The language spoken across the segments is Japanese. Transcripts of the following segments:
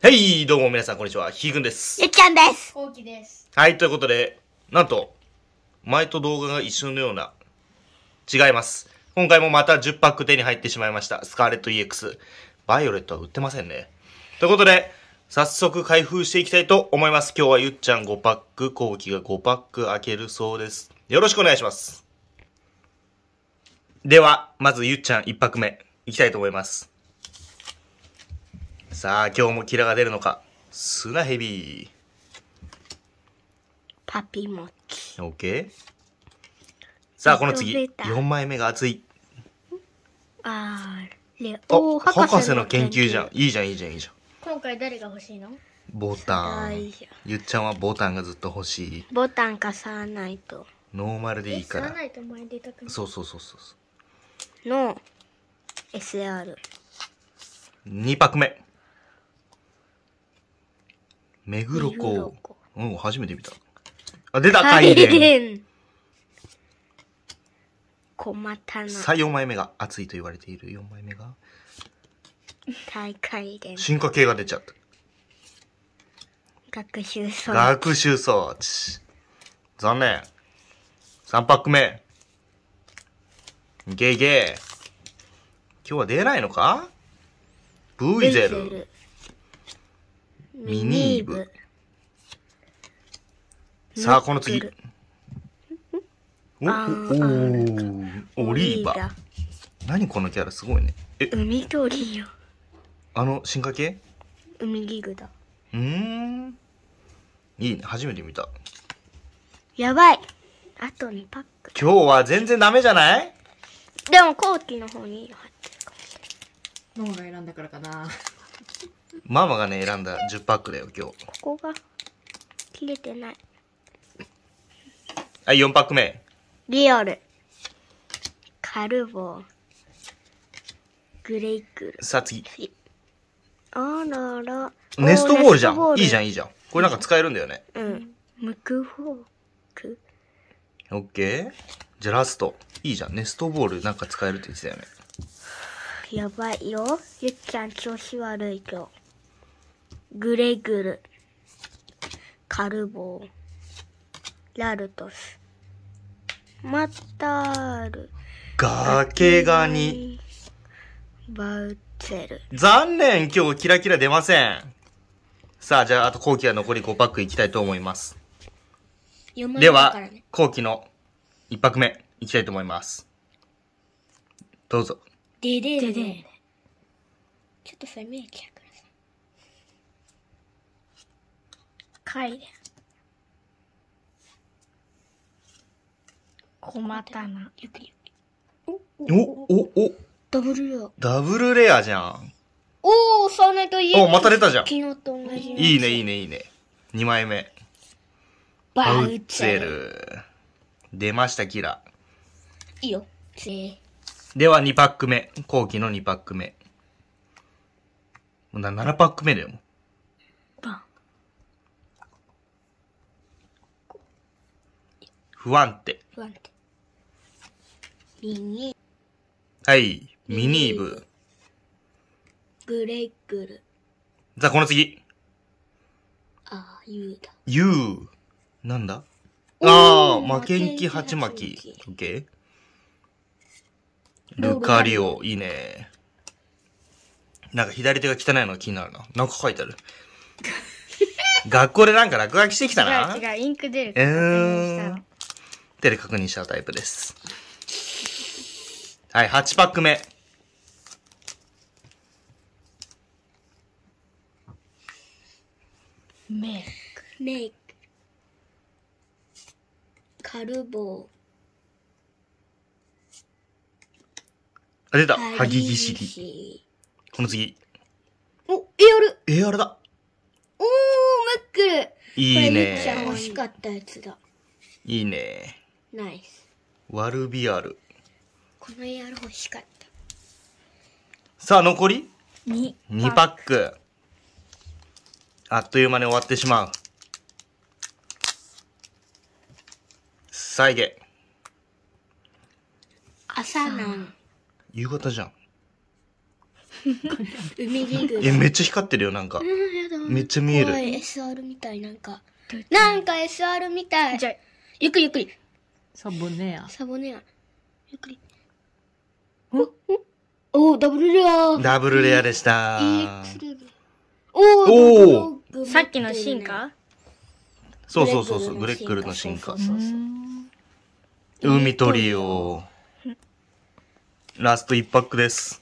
はい、どうも皆さん、こんにちは。ひーくんです。ゆっちゃんです。こうきです。はい、ということで、なんと、前と動画が一緒のような、違います。今回もまた10パック手に入ってしまいました。スカーレット EX。バイオレットは売ってませんね。ということで、早速開封していきたいと思います。今日はゆっちゃん5パック、こうきが5パック開けるそうです。よろしくお願いします。では、まずゆっちゃん1パック目、いきたいと思います。さあ、今日もキラが出るのか。砂ヘビパピモチ。オッケー。さあ、この次。4枚目が熱い。あれ、お博士の研究じゃん。いいじゃん、いいじゃん、いいじゃん。今回誰が欲しいのボタン。ゆっちゃんはボタンがずっと欲しい。ボタンかさわないと。ノーマルでいいから。そうそうそうそう。の SR。2パック目。目黒港。うん、初めて見た。あ、出た、海蓮。小股の。さあ、4枚目が熱いと言われている。4枚目が。大会で。進化系が出ちゃった。学習装置。学習装置。残念。3パック目。ゲゲ今日は出ないのかブイゼル。ミニーブ。さあ、この次。お、おオリーバ。何このキャラすごいね。え、海鳥よ。あの、進化系海リーグだ。うん。いいね。初めて見た。やばい。あと2パック。今日は全然ダメじゃないでも、後期の方に入ってるかもしれない。脳が選んだからかな。ママがね選んだ10パックだよ今日ここが切れてないはい4パック目リアルカルボグレイクルさあ次あららネストボールじゃんいいじゃんいいじゃんこれなんか使えるんだよねうんムクホークオッケーじゃあラストいいじゃんネストボールなんか使えるって言ってたよねやばいよゆっちゃん調子悪い今日グレグル、カルボー、ラルトス、マタール、崖ガニ、バウツェル。残念今日キラキラ出ません。さあ、じゃあ、あと後期は残り5パックいきたいと思います。ね、では、後期の1泊目いきたいと思います。どうぞ。でででちょっとそれ見えちゃ。貝で小股なゆっくりおおおダブルレアダブルレアじゃんおおサーネといえおまた出たじゃん昨日と同じいいねいいねいいね2枚目バウツェル出ましたキラいいよせでは2パック目後期の2パック目7パック目だよ不安定。不安定。ミニはい。ミニーブ。グレッグル。さあ、この次。ああ、ユーだ。ユー。なんだああ、負けん気鉢巻き。オッケー。ルカリオ、いいね。なんか左手が汚いのが気になるな。なんか書いてある。学校でなんか落書きしてきたな。違う違う、インク出る。えー。手で確認したタイプです。はい、8パック目。メイク。メイク。カルボー。あ、出た。はぎぎしり。この次。お、エアル。エアルだ。おー、ムックル。いいね。めっちゃ欲しかったやつだ。いいね。ナイスワルビアルこの AR 欲しかったさあ残り 2, 2パックあっという間に終わってしまう再現朝なん夕方じゃん 海リーグえめっちゃ光ってるよなんか、うん、めっちゃ見える SR みたいなんかなんか SR みたいじゃゆっくりゆっくりサボネア。サボネア。ゆっくり。おおダブルレア。ダブルレアでした。おおさっきの進化そうそうそうそう、グレックルの進化。海鳥を。ラスト一泊です。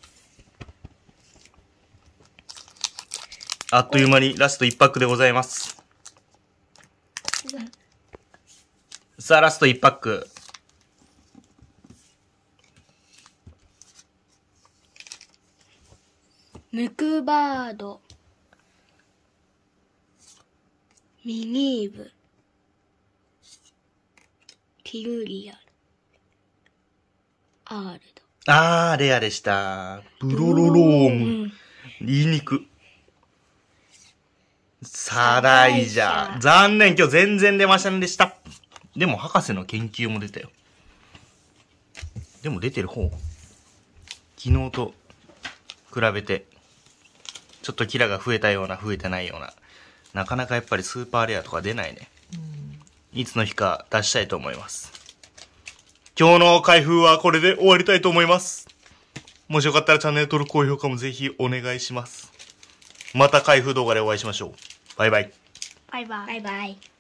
あっという間にラスト一泊でございます。さあ、ラスト1パック。ムクバード。ミニーブ。ィルリアル。アールド。あー、レアでした。ブロロローム。ニいニク。サライジャー。残念、今日全然出ませんでした。でも博士の研究も出たよ。でも出てる方、昨日と比べて、ちょっとキラが増えたような増えてないような、なかなかやっぱりスーパーレアとか出ないね。いつの日か出したいと思います。今日の開封はこれで終わりたいと思います。もしよかったらチャンネル登録、高評価もぜひお願いします。また開封動画でお会いしましょう。バイバイ。バイバイ。バイバイ